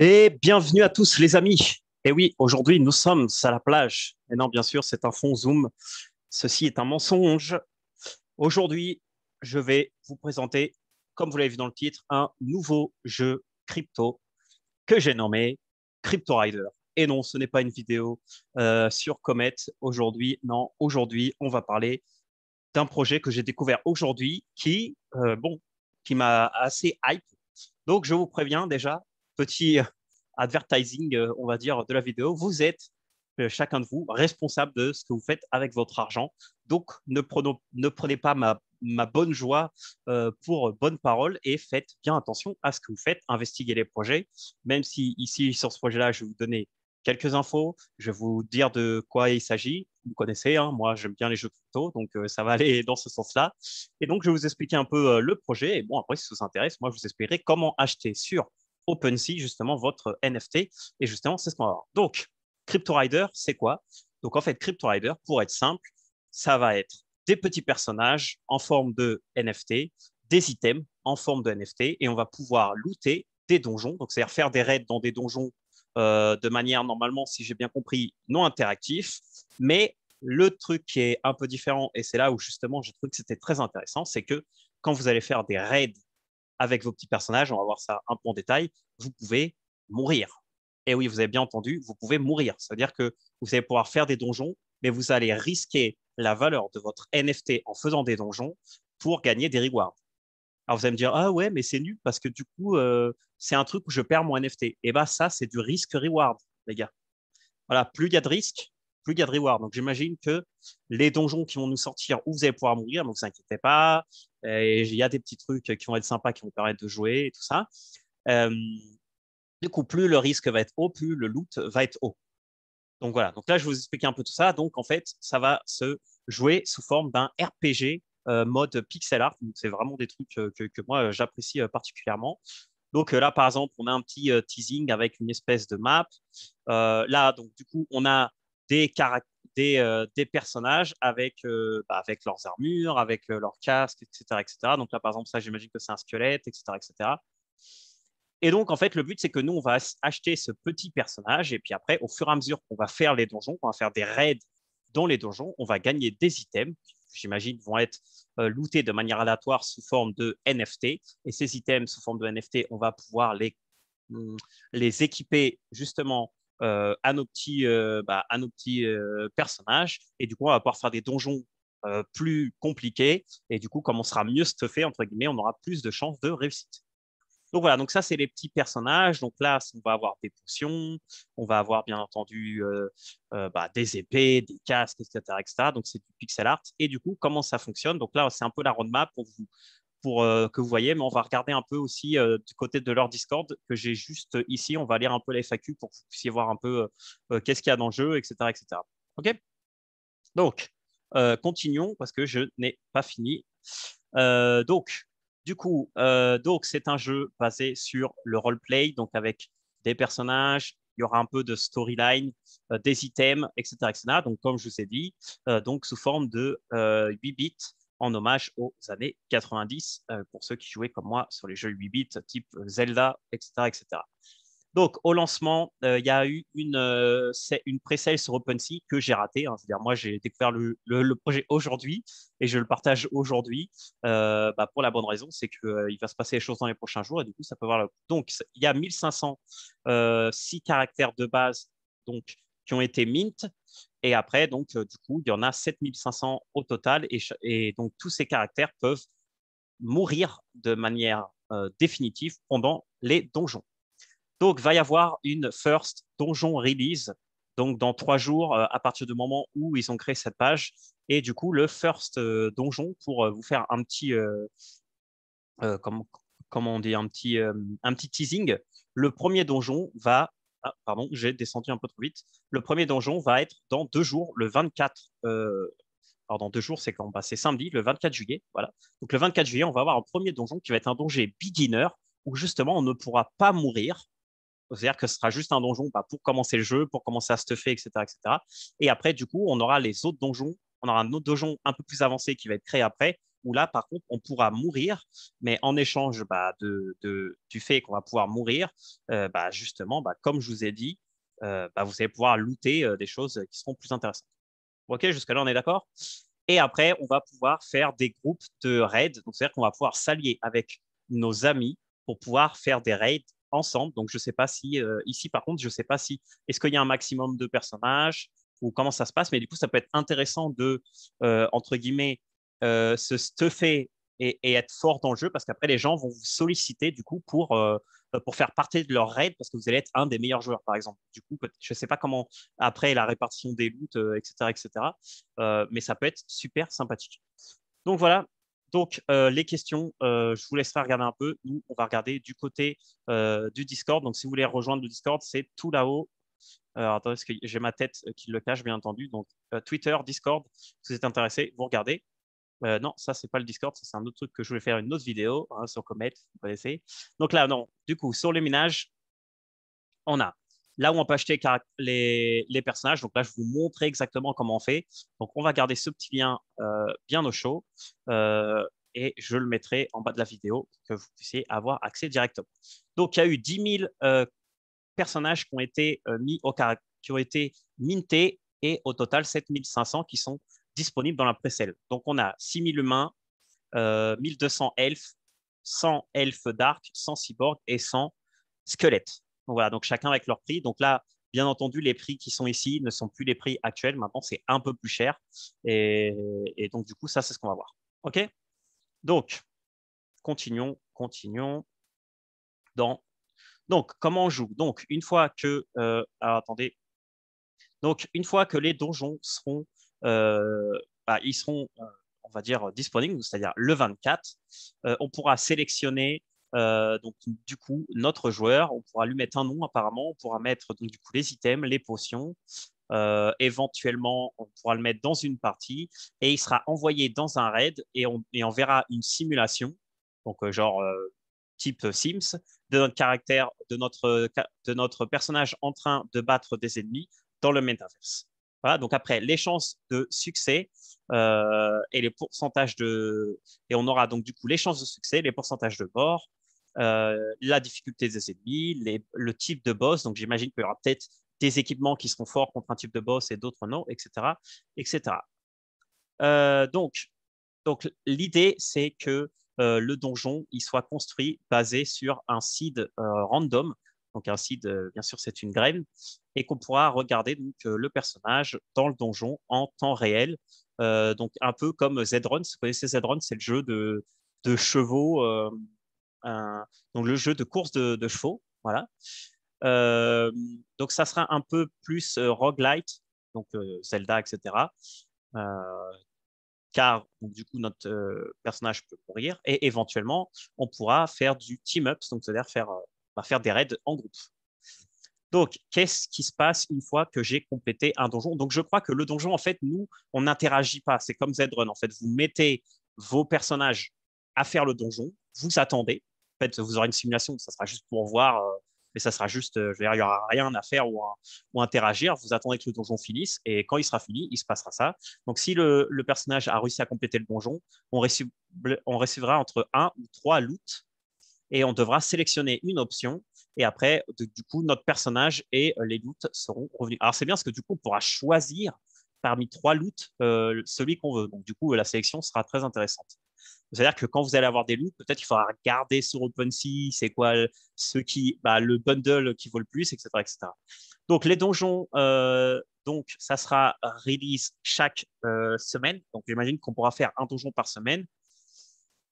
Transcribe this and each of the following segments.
Et bienvenue à tous les amis. Et oui, aujourd'hui nous sommes à la plage. Et non, bien sûr, c'est un fond zoom. Ceci est un mensonge. Aujourd'hui, je vais vous présenter, comme vous l'avez vu dans le titre, un nouveau jeu crypto que j'ai nommé Crypto Rider. Et non, ce n'est pas une vidéo euh, sur Comet aujourd'hui. Non, aujourd'hui, on va parler d'un projet que j'ai découvert aujourd'hui qui, euh, bon, qui m'a assez hype. Donc, je vous préviens déjà, petit euh, advertising, euh, on va dire, de la vidéo, vous êtes euh, chacun de vous responsable de ce que vous faites avec votre argent. Donc, ne, prenez pas ma, bonne joie pour bonne parole et faites bien attention à ce que vous faites. Investiguez les projets, même si ici, sur ce projet-là, je vais vous donner quelques infos, je vais vous dire de quoi il s'agit. Vous connaissez, hein. moi j'aime bien les jeux crypto, donc ça va aller dans ce sens-là. Et donc, je vais vous expliquer un peu le projet. Et bon, après, si ça vous intéresse, moi, je vous expliquerai comment acheter sur OpenSea, justement, votre NFT. Et justement, c'est ce qu'on va voir. Donc, CryptoRider, c'est quoi Donc, en fait, CryptoRider, pour être simple, ça va être des petits personnages en forme de NFT, des items en forme de NFT, et on va pouvoir looter des donjons, donc c'est-à-dire faire des raids dans des donjons euh, de manière normalement, si j'ai bien compris, non interactif. Mais le truc qui est un peu différent, et c'est là où justement j'ai trouvé que c'était très intéressant, c'est que quand vous allez faire des raids avec vos petits personnages, on va voir ça un peu en détail, vous pouvez mourir. Et oui, vous avez bien entendu, vous pouvez mourir. C'est-à-dire que vous allez pouvoir faire des donjons, mais vous allez risquer la valeur de votre NFT en faisant des donjons pour gagner des rewards. Alors vous allez me dire, ah ouais, mais c'est nul parce que du coup, euh, c'est un truc où je perds mon NFT. Et eh bien ça, c'est du risque-reward, les gars. Voilà, plus il y a de risques, plus de reward. Donc j'imagine que les donjons qui vont nous sortir où vous allez pouvoir mourir, donc ne vous inquiétez pas. Euh, il y a des petits trucs qui vont être sympas, qui vont permettre de jouer et tout ça. Euh, du coup, plus le risque va être haut, plus le loot va être haut. Donc voilà, donc là je vais vous expliquer un peu tout ça. Donc en fait, ça va se jouer sous forme d'un RPG euh, mode pixel art. Donc c'est vraiment des trucs que, moi j'apprécie particulièrement. Donc là, par exemple, on a un petit teasing avec une espèce de map. là, donc du coup, on a euh, des, personnages avec, euh, bah, avec leurs armures, avec euh, leurs casques, etc., etc. Donc là, par exemple, ça, j'imagine que c'est un squelette, etc., etc. Et donc, en fait, le but, c'est que nous, on va acheter ce petit personnage, et puis après, au fur et à mesure qu'on va faire les donjons, qu'on va faire des raids dans les donjons, on va gagner des items qui, j'imagine, vont être lootés de manière aléatoire sous forme de NFT. Et ces items sous forme de NFT, on va pouvoir les, hmm, les équiper justement euh, à nos petits, euh, bah, à nos petits euh, personnages. Et du coup, on va pouvoir faire des donjons plus compliqués. Et du coup, comme on sera mieux stuffé, entre guillemets, on aura plus de chances de réussite. Donc voilà, donc ça, c'est les petits personnages. Donc là, on va avoir des potions, on va avoir bien entendu bah, des épées, des casques, etc. etc. Donc c'est du pixel art. Et du coup, comment ça fonctionne Donc là, c'est un peu la roadmap pour vous euh, que vous voyez, mais on va regarder un peu aussi euh, du côté de leur Discord que j'ai juste ici. On va lire un peu les FAQ pour que vous puissiez voir un peu euh, qu'est-ce qu'il y a dans le jeu, etc. etc. OK Donc, continuons parce que je n'ai pas fini. donc, du coup, donc c'est un jeu basé sur le roleplay, donc avec des personnages, il y aura un peu de storyline, des items, etc., etc., Donc, comme je vous ai dit, donc sous forme de 8 bits en hommage aux années 90 euh, pour ceux qui jouaient comme moi sur les jeux 8 bits type euh, Zelda, etc. etc. Donc, au lancement, euh, il y a eu une, une pré-sale sur OpenSea que j'ai ratée. Hein. C'est-à-dire, moi, j'ai découvert le, le, projet aujourd'hui et je le partage aujourd'hui bah, pour la bonne raison c'est qu'il va se passer les choses dans les prochains jours et du coup, ça peut voir Donc, il y a 1506 caractères de base donc, qui ont été mint. Et après, donc, euh, du coup, il y en a 7500 au total. Et, donc, tous ces caractères peuvent mourir de manière euh, définitive pendant les donjons. Donc, va y avoir une first donjon release, donc dans trois jours, euh, à partir du moment où ils ont créé cette page. Et du coup, le first donjon, pour vous faire un petit, comment on dit, un petit, un petit teasing, le premier donjon va ah, pardon, j'ai descendu un peu trop vite. Le premier donjon va être dans deux jours, le 24. Alors, dans deux jours, c'est quand bah, C'est samedi, le 24 juillet. Voilà. Donc le 24 juillet, on va avoir un premier donjon qui va être un donjon beginner où justement on ne pourra pas mourir. C'est-à-dire que ce sera juste un donjon bah, pour commencer le jeu, pour commencer à stuffer, etc., etc. Et après, du coup, on aura les autres donjons. On aura un autre donjon un peu plus avancé qui va être créé après, où là, par contre, on pourra mourir, mais en échange bah, de, du fait qu'on va pouvoir mourir, euh, bah, justement, bah, comme je vous ai dit, euh, vous allez pouvoir looter euh, des choses qui seront plus intéressantes. Ok, jusqu'à là, on est d'accord Et après, on va pouvoir faire des groupes de raids, c'est-à-dire qu'on va pouvoir s'allier avec nos amis pour pouvoir faire des raids ensemble. Donc, je ne sais pas si, ici, par contre, je ne sais pas si, est-ce qu'il y a un maximum de personnages ou comment ça se passe, mais du coup, ça peut être intéressant de, entre guillemets, euh, se stuffer et, et, être fort dans le jeu parce qu'après les gens vont vous solliciter du coup pour, euh, pour faire partie de leur raid parce que vous allez être un des meilleurs joueurs par exemple. Du coup, je ne sais pas comment après la répartition des loots, etc., etc. mais ça peut être super sympathique. Donc voilà. Donc euh, les questions, je vous laisserai regarder un peu. Nous, on va regarder du côté du Discord. Donc si vous voulez rejoindre le Discord, c'est tout là-haut. attendez, parce que j'ai ma tête qui le cache, bien entendu. Donc, Twitter, Discord, si vous êtes intéressé, vous regardez. Euh, non, ça, c'est pas le Discord, c'est un autre truc que je voulais faire une autre vidéo hein, sur Comet, vous connaissez. Donc là, non, du coup, sur le minage, on a là où on peut acheter les, personnages. Donc là, je vous montrer exactement comment on fait. Donc on va garder ce petit lien euh, bien au chaud euh, et je le mettrai en bas de la vidéo que vous puissiez avoir accès directement. Donc il y a eu 10 000 personnages qui ont été mis au caractère qui ont été mintés et au total 7500 qui sont disponible dans la précelle. Donc, on a 6000 humains, euh, 1200 elfes, 100 elfes d'arc, 100 cyborgs et 100 squelettes. Donc, voilà, donc chacun avec leur prix. Donc là, bien entendu, les prix qui sont ici ne sont plus les prix actuels. Maintenant, c'est un peu plus cher. Et, donc, du coup, ça, c'est ce qu'on va voir. OK Donc, continuons, continuons. Dans... Donc, comment on joue Donc, une fois que... Euh, alors, attendez. Donc, une fois que les donjons seront euh, bah, ils seront, euh, on va dire, disponibles, c'est-à-dire le 24. Euh, on pourra sélectionner donc, du coup, notre joueur, on pourra lui mettre un nom apparemment, on pourra mettre donc, du coup, les items, les potions. éventuellement, on pourra le mettre dans une partie et il sera envoyé dans un raid et on, on verra une simulation, donc genre type Sims, de notre caractère, de notre, de notre personnage en train de battre des ennemis dans le metaverse donc après, les chances de succès euh, et les pourcentages de. Et on aura donc du coup les chances de succès, les pourcentages de bord, euh, la difficulté des ennemis, le type de boss. Donc j'imagine qu'il y aura peut-être des équipements qui seront forts contre un type de boss et d'autres non, etc. etc. Euh, donc, donc l'idée, c'est que le donjon il soit construit basé sur un seed random. Donc ainsi, de, bien sûr, c'est une graine, et qu'on pourra regarder donc euh, le personnage dans le donjon en temps réel. Euh, donc un peu comme Zedron. Si vous connaissez Zedron, c'est le jeu de, chevaux, euh, donc le jeu de course de, de chevaux. Voilà. donc ça sera un peu plus roguelite, donc Zelda, etc. car du coup notre personnage peut courir et éventuellement on pourra faire du team up, donc c'est-à-dire faire va faire des raids en groupe. Donc, qu'est-ce qui se passe une fois que j'ai complété un donjon Donc, je crois que le donjon, en fait, nous, on n'interagit pas. C'est comme run en fait. Vous mettez vos personnages à faire le donjon, vous attendez. En fait, vous aurez une simulation, ça sera juste pour voir, euh, mais ça sera juste, euh, je veux dire, il n'y aura rien à faire ou, à, interagir. Vous attendez que le donjon finisse et quand il sera fini, il se passera ça. Donc, si le, personnage a réussi à compléter le donjon, on, on recevra entre 1 ou trois loot et on devra sélectionner une option. Et après, du coup, notre personnage et euh, les loots seront revenus. Alors, c'est bien parce que du coup, on pourra choisir parmi trois loots euh, celui qu'on veut. Donc, du coup, euh, la sélection sera très intéressante. C'est-à-dire que quand vous allez avoir des loots, peut-être qu'il faudra regarder sur OpenSea, c'est quoi ce qui, bah, le bundle qui vaut le plus, etc. etc. Donc, les donjons, donc, ça sera release chaque semaine. Donc, j'imagine qu'on pourra faire un donjon par semaine.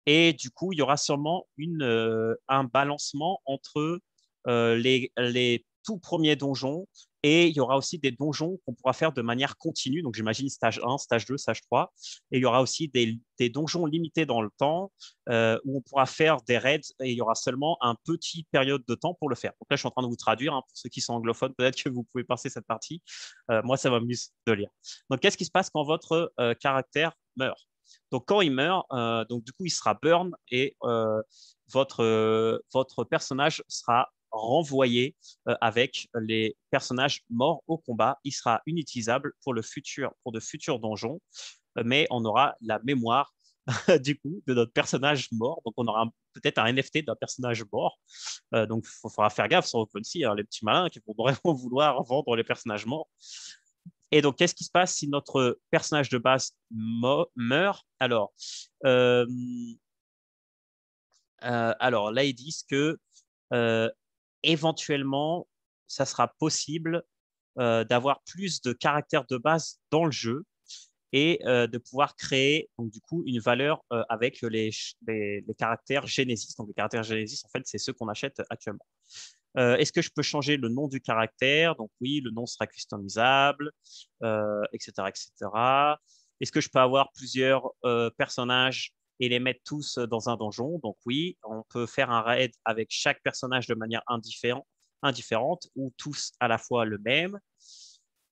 Et du coup, il y aura sûrement une, euh, un balancement entre euh, les, tout premiers donjons et il y aura aussi des donjons qu'on pourra faire de manière continue. Donc, j'imagine stage 1, stage 2, stage 3. Et il y aura aussi des, donjons limités dans le temps euh, où on pourra faire des raids et il y aura seulement un petit période de temps pour le faire. Donc là, je suis en train de vous traduire. Hein, pour ceux qui sont anglophones, peut-être que vous pouvez passer cette partie. moi, ça m'amuse de lire. Donc, qu'est-ce qui se passe quand votre caractère meurt donc quand il meurt, euh, donc du coup il sera burn et euh, euh, votre, personnage sera renvoyé avec les personnages morts au combat. Il sera inutilisable pour, le futur, pour de futurs donjons, mais on aura la mémoire du coup de notre personnage mort. Donc on aura peut-être un NFT d'un personnage mort. donc il faudra faire gaffe sur OpenSea, hein, les petits malins qui vont vraiment vouloir vendre les personnages morts. Et donc, qu'est-ce qui se passe si notre personnage de base meurt Alors, euh, euh, alors là, ils disent que euh, éventuellement, ça sera possible d'avoir plus de caractères de base dans le jeu et de pouvoir créer donc du coup une valeur avec les, les, les, caractères Genesis. Donc les caractères Genesis, en fait, c'est ceux qu'on achète actuellement. Euh, est-ce que je peux changer le nom du caractère Donc oui, le nom sera customisable, etc. Euh, etc. Est-ce que je peux avoir plusieurs euh, personnages et les mettre tous dans un donjon Donc oui, on peut faire un raid avec chaque personnage de manière indifférente, ou tous à la fois le même.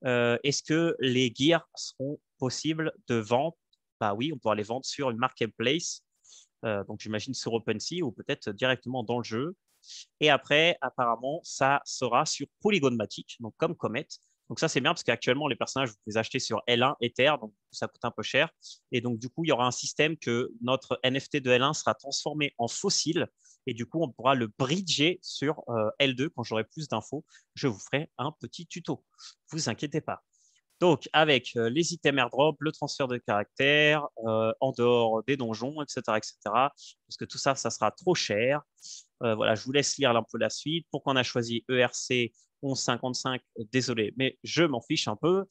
Est-ce que les gears seront possibles de vendre Bah oui, on pourra les vendre sur une marketplace. donc j'imagine sur OpenSea ou peut-être directement dans le jeu. Et après, apparemment, ça sera sur Polygon donc comme Comet. Donc ça, c'est bien parce qu'actuellement, les personnages, vous pouvez les acheter sur L1 Ether, donc ça coûte un peu cher. Et donc, du coup, il y aura un système que notre NFT de L1 sera transformé en fossile. Et du coup, on pourra le bridger sur euh, L2. Quand j'aurai plus d'infos, je vous ferai un petit tuto. Vous inquiétez pas. Donc, avec euh, les items airdrop, le transfert de caractère, euh, en dehors des donjons, etc., etc. Parce que tout ça, ça sera trop cher. Euh, voilà, je vous laisse lire un peu la suite. Pourquoi on a choisi ERC 1155 euh, Désolé, mais je m'en fiche un peu.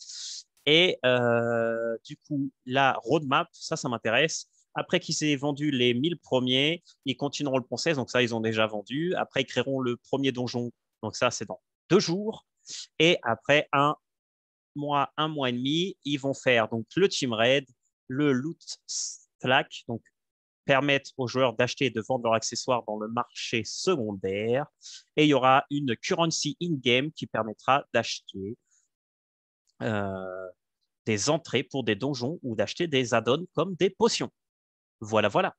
Et euh, du coup, la roadmap, ça, ça m'intéresse. Après qu'ils aient vendu les 1000 premiers, ils continueront le process. Donc ça, ils ont déjà vendu. Après, ils créeront le premier donjon. Donc ça, c'est dans deux jours. Et après un mois, un mois et demi, ils vont faire donc le team raid, le loot slack, donc permettent aux joueurs d'acheter et de vendre leurs accessoires dans le marché secondaire. Et il y aura une currency in-game qui permettra d'acheter euh, des entrées pour des donjons ou d'acheter des add-ons comme des potions. Voilà, voilà.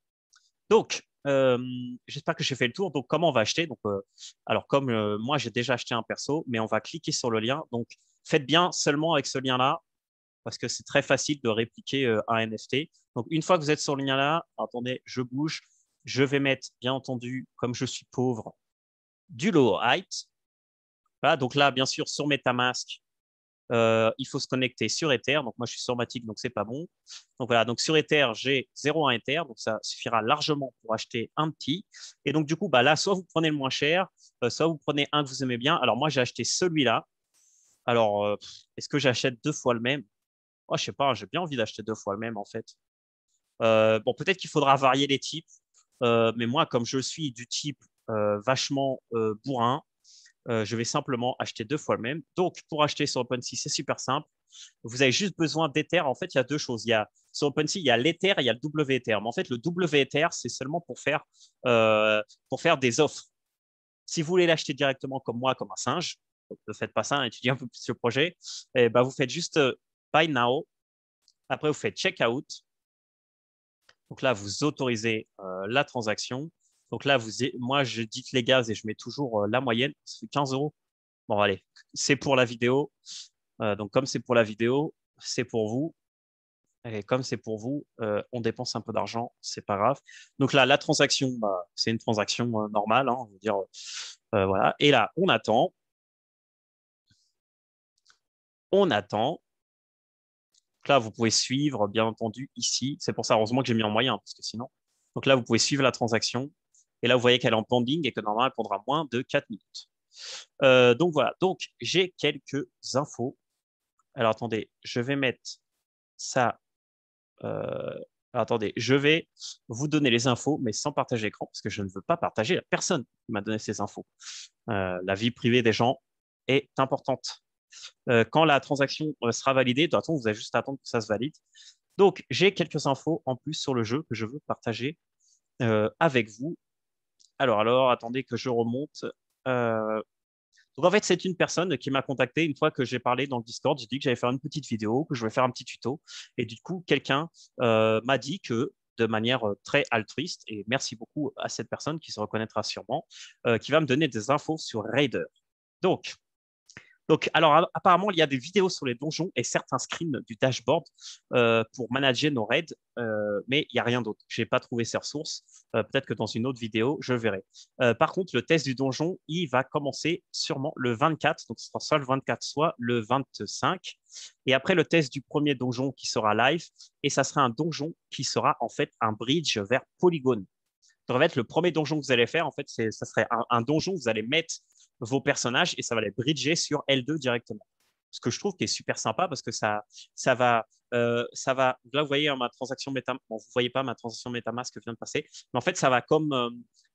Donc, euh, j'espère que j'ai fait le tour. Donc, comment on va acheter donc, euh, Alors, comme moi, j'ai déjà acheté un perso, mais on va cliquer sur le lien. Donc, faites bien seulement avec ce lien-là parce que c'est très facile de répliquer euh, un NFT. Donc, une fois que vous êtes sur le lien là, attendez, je bouge. Je vais mettre, bien entendu, comme je suis pauvre, du low height. donc là, bien sûr, sur MetaMask, euh, il faut se connecter sur Ether. Donc moi, je suis sur Matic, donc n'est pas bon. Donc voilà, donc sur Ether, j'ai 0,1 Ether, donc ça suffira largement pour acheter un petit. Et donc du coup, bah là, soit vous prenez le moins cher, euh, soit vous prenez un que vous aimez bien. Alors moi, j'ai acheté celui-là. Alors, est-ce que j'achète deux fois le même Oh, je sais pas, hein, j'ai bien envie d'acheter deux fois le même en fait. Euh, bon, peut-être qu'il faudra varier les types, euh, mais moi, comme je suis du type euh, vachement bourrin, je vais simplement acheter deux fois le même. Donc, pour acheter sur OpenSea, c'est super simple. Vous avez juste besoin d'Ether. En fait, il y a deux choses. Il y a, sur OpenSea, il y a l'Ether et il y a le WEther. Mais en fait, le WEther, c'est seulement pour faire, pour faire des offres. Si vous voulez l'acheter directement comme moi, comme un singe, ne faites pas ça, hein, étudiez un peu plus le projet, et eh ben vous faites juste Buy Now. Après, vous faites check out. Donc là, vous autorisez euh, la transaction. Donc là, vous, moi, je dis les gaz et je mets toujours euh, la moyenne. C'est 15 euros. Bon, allez, c'est pour la vidéo. Euh, donc, comme c'est pour la vidéo, c'est pour vous. Et comme c'est pour vous, on dépense un peu d'argent, c'est pas grave. Donc là, la transaction, bah, c'est une transaction normale. Hein, dire, voilà. Et là, on attend. On attend. Donc là, vous pouvez suivre, bien entendu, ici. C'est pour ça, heureusement, que j'ai mis en moyen, parce que sinon. Donc là, vous pouvez suivre la transaction. Et là, vous voyez qu'elle est en pending et que normalement, elle prendra moins de 4 minutes. Euh, donc voilà, donc j'ai quelques infos. Alors attendez, je vais mettre ça. Euh, attendez, je vais vous donner les infos, mais sans partager l'écran, parce que je ne veux pas partager la personne qui m'a donné ces infos. Euh, la vie privée des gens est importante. Euh, quand la transaction euh, sera validée, de toute façon, vous avez juste à attendre que ça se valide. Donc, j'ai quelques infos en plus sur le jeu que je veux partager euh, avec vous. Alors, alors, attendez que je remonte. Donc en fait, c'est une personne qui m'a contacté une fois que j'ai parlé dans le Discord. J'ai dit que j'allais faire une petite vidéo, que je vais faire un petit tuto. Et du coup, quelqu'un m'a dit que de manière très altruiste, et merci beaucoup à cette personne qui se reconnaîtra sûrement, qui va me donner des infos sur Raider. Donc, donc, alors apparemment, il y a des vidéos sur les donjons et certains screens du dashboard euh, pour manager nos raids, euh, mais il n'y a rien d'autre. Je n'ai pas trouvé ces ressources. Euh, peut-être que dans une autre vidéo, je verrai. par contre, le test du donjon, il va commencer sûrement le 24, donc ce sera soit le 24, soit le 25. Et après le test du premier donjon qui sera live, et ça sera un donjon qui sera en fait un bridge vers polygone Donc, en fait, le premier donjon que vous allez faire, en fait, ça serait un, un donjon, vous allez mettre vos personnages et ça va les bridger sur L2 directement. Ce que je trouve qui est super sympa parce que ça, ça va, euh, ça va. Là, vous voyez hein, ma transaction MetaMask. vous voyez pas ma transaction MetaMask vient de passer, mais en fait, ça va comme euh,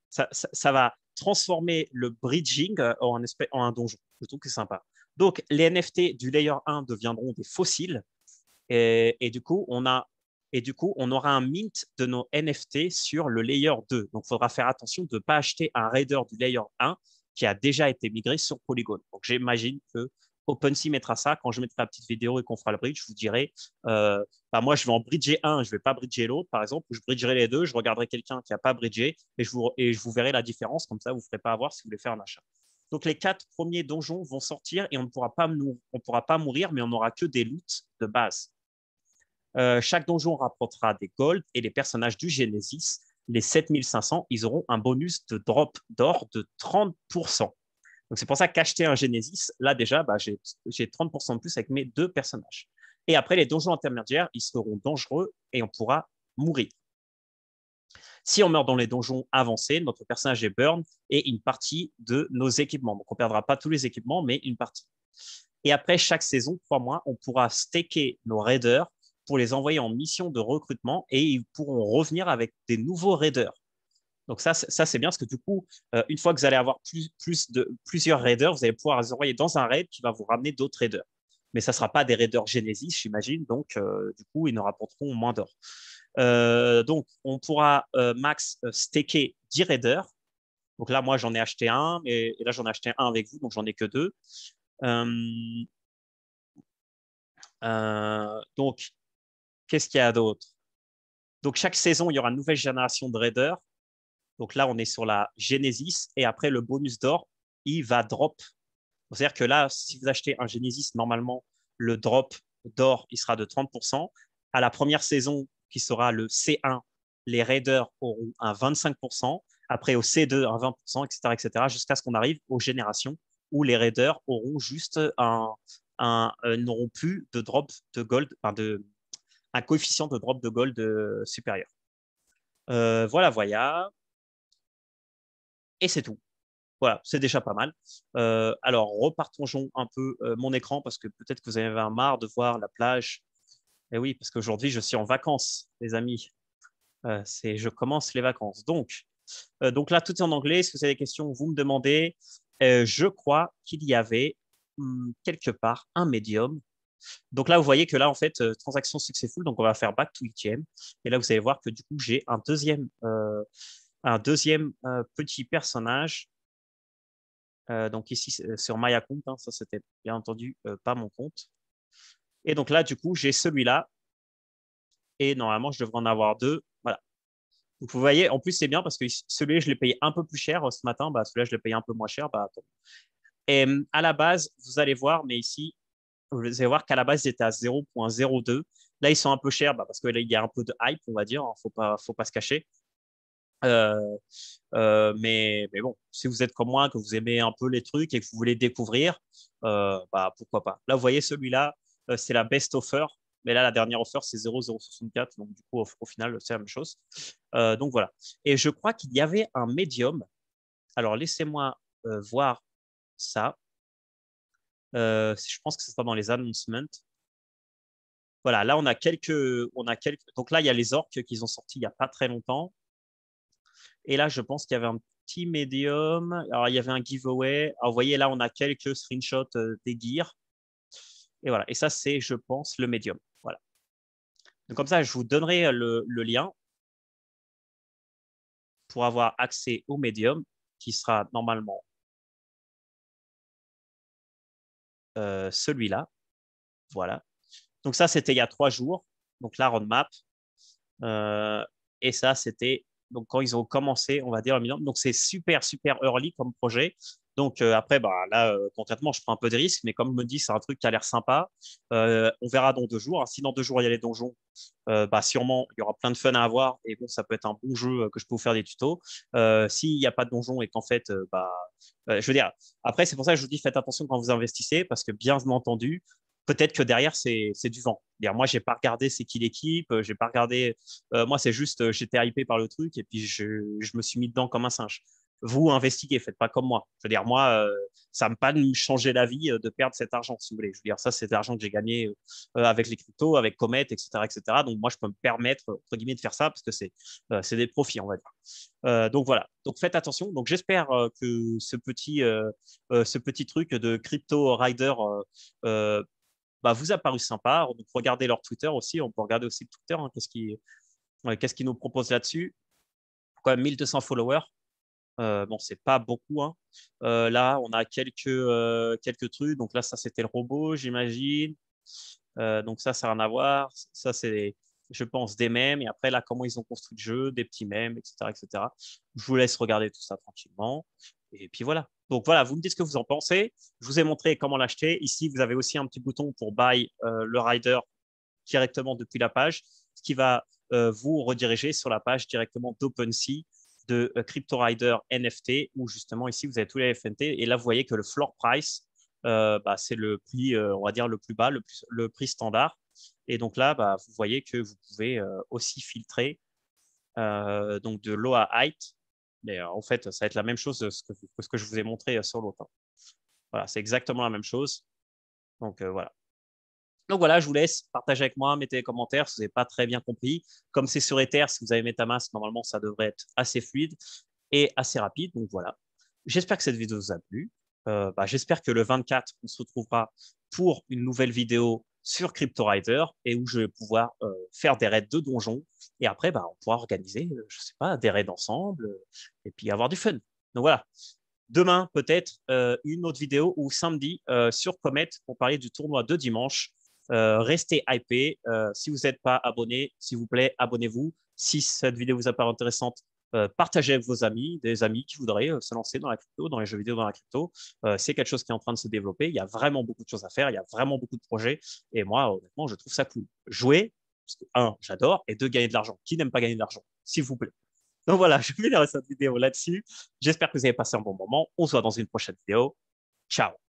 ça, va transformer le bridging euh, en, un donjon. Je trouve que c'est sympa. Donc, les NFT du layer 1 deviendront des fossiles. Et, du coup, on a, et du coup, on aura un mint de nos NFT sur le layer 2. Donc, il faudra faire attention de ne pas acheter un raider du layer 1 qui a déjà été migré sur Polygon. Donc j'imagine que OpenSea mettra ça. Quand je mettrai la petite vidéo et qu'on fera le bridge, je vous dirai euh, bah moi, je vais en bridger un, je ne vais pas bridger l'autre, par exemple, ou je bridgerai les deux, je regarderai quelqu'un qui n'a pas bridgé et je, vous, et je vous verrai la différence. Comme ça, vous ne ferez pas avoir si vous voulez faire un achat. Donc, les quatre premiers donjons vont sortir et on ne pourra pas, mourir, on pourra pas mourir, mais on n'aura que des loots de base. Euh, chaque donjon rapportera des golds et les personnages du Genesis les 7500, ils auront un bonus de drop d'or de 30%. Donc c'est pour ça qu'acheter un Genesis, là déjà, bah, j'ai 30% de plus avec mes deux personnages. Et après, les donjons intermédiaires, ils seront dangereux et on pourra mourir. Si on meurt dans les donjons avancés, notre personnage est burn et une partie de nos équipements. Donc on ne perdra pas tous les équipements, mais une partie. Et après chaque saison, trois mois, on pourra staker nos raiders pour les envoyer en mission de recrutement et ils pourront revenir avec des nouveaux raiders. Donc ça, ça c'est bien parce que du coup, euh, une fois que vous allez avoir plusieurs raiders, vous allez pouvoir les envoyer dans un raid qui va vous ramener d'autres raiders. Mais ça ne sera pas des raiders Genesis, j'imagine. Donc euh, du coup, ils ne rapporteront moins d'or. Euh, donc on pourra max staker 10 raiders. Donc là, moi, j'en ai acheté un, et, là, j'en ai acheté un avec vous, donc j'en ai que deux. donc, Qu'est-ce qu'il y a d'autre Donc, chaque saison, il y aura une nouvelle génération de raiders. Donc là, on est sur la Genesis. Et après, le bonus d'or, il va drop. C'est-à-dire que là, si vous achetez un Genesis, normalement, le drop d'or, il sera de 30%. À la première saison, qui sera le C1, les raiders auront un 25%. Après, au C2, un 20%, etc., etc., jusqu'à ce qu'on arrive aux générations où les raiders auront juste un, euh, n'auront plus de drop de gold, de, un coefficient de drop de gold euh, supérieur. Euh, voilà, voilà. Et c'est tout. Voilà, c'est déjà pas mal. Euh, alors, repartons un peu mon écran parce que peut-être que vous avez un marre de voir la plage. Et eh oui, parce qu'aujourd'hui, je suis en vacances, les amis. c'est, je commence les vacances. Donc, donc là, tout est en anglais. Si vous avez des questions, vous me demandez. je crois qu'il y avait hmm, quelque part un médium donc là, vous voyez que là, en fait, euh, transaction successful, donc on va faire back to ETM. Et là, vous allez voir que du coup, j'ai un deuxième, euh, un deuxième euh, petit personnage. donc ici, sur My Account, hein, ça, c'était bien entendu pas mon compte. Et donc là, du coup, j'ai celui-là. Et normalement, je devrais en avoir deux. Voilà. vous voyez, en plus, c'est bien parce que celui-là, je l'ai payé un peu plus cher ce matin. Bah, celui-là, je l'ai payé un peu moins cher. Bah, Et à la base, vous allez voir, mais ici, vous allez voir qu'à la base, ils étaient à 0.02. Là, ils sont un peu chers bah, parce qu'il y a un peu de hype, on va dire. Il hein, ne faut pas, faut pas se cacher. Euh, euh, mais, bon, si vous êtes comme moi, que vous aimez un peu les trucs et que vous voulez découvrir, euh, bah, pourquoi pas. Là, vous voyez, celui-là, c'est la best offer. Mais là, la dernière offer, c'est 0,064. Donc, du coup, au final, c'est la même chose. donc, voilà. Et je crois qu'il y avait un médium. Alors, laissez-moi voir ça. Euh, je pense que ce sera dans les announcements. Voilà, là, on a quelques. On a quelques... Donc là, il y a les orques qu'ils ont sortis il n'y a pas très longtemps. Et là, je pense qu'il y avait un petit médium. Alors, il y avait un giveaway. vous voyez, là, on a quelques screenshots euh, des gears. Et voilà. Et ça, c'est, je pense, le médium. Voilà. Donc, comme ça, je vous donnerai euh, le lien pour avoir accès au médium qui sera normalement Euh, celui-là. Voilà. Donc ça, c'était il y a trois jours. Donc la roadmap. Euh, et ça, c'était donc quand ils ont commencé, on va dire, donc c'est super, super early comme projet. Donc euh, après, bah, là, euh, concrètement, je prends un peu de risque, mais comme me dit, c'est un truc qui a l'air sympa. Euh, on verra dans deux jours. Hein. Si dans deux jours, il y a les donjons, bah, sûrement, il y aura plein de fun à avoir. Et bon, ça peut être un bon jeu que je peux vous faire des tutos. S'il n'y a pas de donjon et qu'en fait, bah, je veux dire, après, c'est pour ça que je vous dis, faites attention quand vous investissez, parce que bien entendu, peut-être que derrière, c'est du vent. Dire, moi, j'ai pas regardé c'est qui l'équipe, euh, j'ai pas regardé. Euh, moi, c'est juste, euh, j'étais hypé par le truc et puis je, me suis mis dedans comme un singe. Vous investiguez, faites pas comme moi. Je veux dire, moi, ça me pas nous changer la vie de perdre cet argent, si vous voulez. Je veux dire, ça, c'est l'argent que j'ai gagné avec les cryptos, avec Comet, etc., etc. Donc, moi, je peux me permettre, entre guillemets, de faire ça parce que c'est des profits, on va dire. donc, voilà. Donc, faites attention. Donc, j'espère que ce petit, ce petit truc de crypto rider bah, vous a paru sympa. Donc, regardez leur Twitter aussi. On peut regarder aussi le Twitter. Hein. qu'est-ce qu'ils nous proposent là-dessus Quand 1200 followers. Euh, bon, c'est pas beaucoup. Hein. Euh, là, on a quelques, euh, quelques trucs. Donc là, ça, c'était le robot, j'imagine. donc ça, ça n'a rien à voir. Ça, c'est, je pense, des mèmes. Et après, là, comment ils ont construit le jeu, des petits mèmes, etc., etc. Je vous laisse regarder tout ça tranquillement. Et puis voilà. Donc voilà, vous me dites ce que vous en pensez. Je vous ai montré comment l'acheter. Ici, vous avez aussi un petit bouton pour buy euh, le rider directement depuis la page, ce qui va euh, vous rediriger sur la page directement d'OpenSea de euh, Crypto Rider NFT, où justement ici, vous avez tous les FNT. Et là, vous voyez que le floor price, bah, c'est le prix, on va dire, le plus bas, le, prix standard. Et donc là, bah, vous voyez que vous pouvez aussi filtrer donc de low à High ». Mais euh, en fait, ça va être la même chose que ce que, je vous ai montré euh, sur l'autre. Voilà, c'est exactement la même chose. Donc euh, voilà. Donc voilà, je vous laisse Partagez avec moi, mettez les commentaires si vous n'avez pas très bien compris. Comme c'est sur Ether, si vous avez MetaMask, normalement, ça devrait être assez fluide et assez rapide. Donc voilà. J'espère que cette vidéo vous a plu. Bah, j'espère que le 24, on se retrouvera pour une nouvelle vidéo sur rider et où je vais pouvoir euh, faire des raids de donjons. Et après, bah, on pourra organiser, euh, je sais pas, des raids ensemble euh, et puis avoir du fun. Donc voilà. Demain, peut-être une autre vidéo ou samedi sur Comet pour parler du tournoi de dimanche. restez hypés. si vous n'êtes pas abonné, s'il vous plaît, abonnez-vous. Si cette vidéo vous apparaît intéressante, euh, partagez avec vos amis, des amis qui voudraient euh, se lancer dans la crypto, dans les jeux vidéo, dans la crypto. Euh, c'est quelque chose qui est en train de se développer. Il y a vraiment beaucoup de choses à faire. Il y a vraiment beaucoup de projets. Et moi, honnêtement, je trouve ça cool. Jouer, parce que, un, j'adore, et deux, gagner de l'argent. Qui n'aime pas gagner de l'argent S'il vous plaît. Donc voilà, je vais la cette vidéo là-dessus. J'espère que vous avez passé un bon moment. On se voit dans une prochaine vidéo. Ciao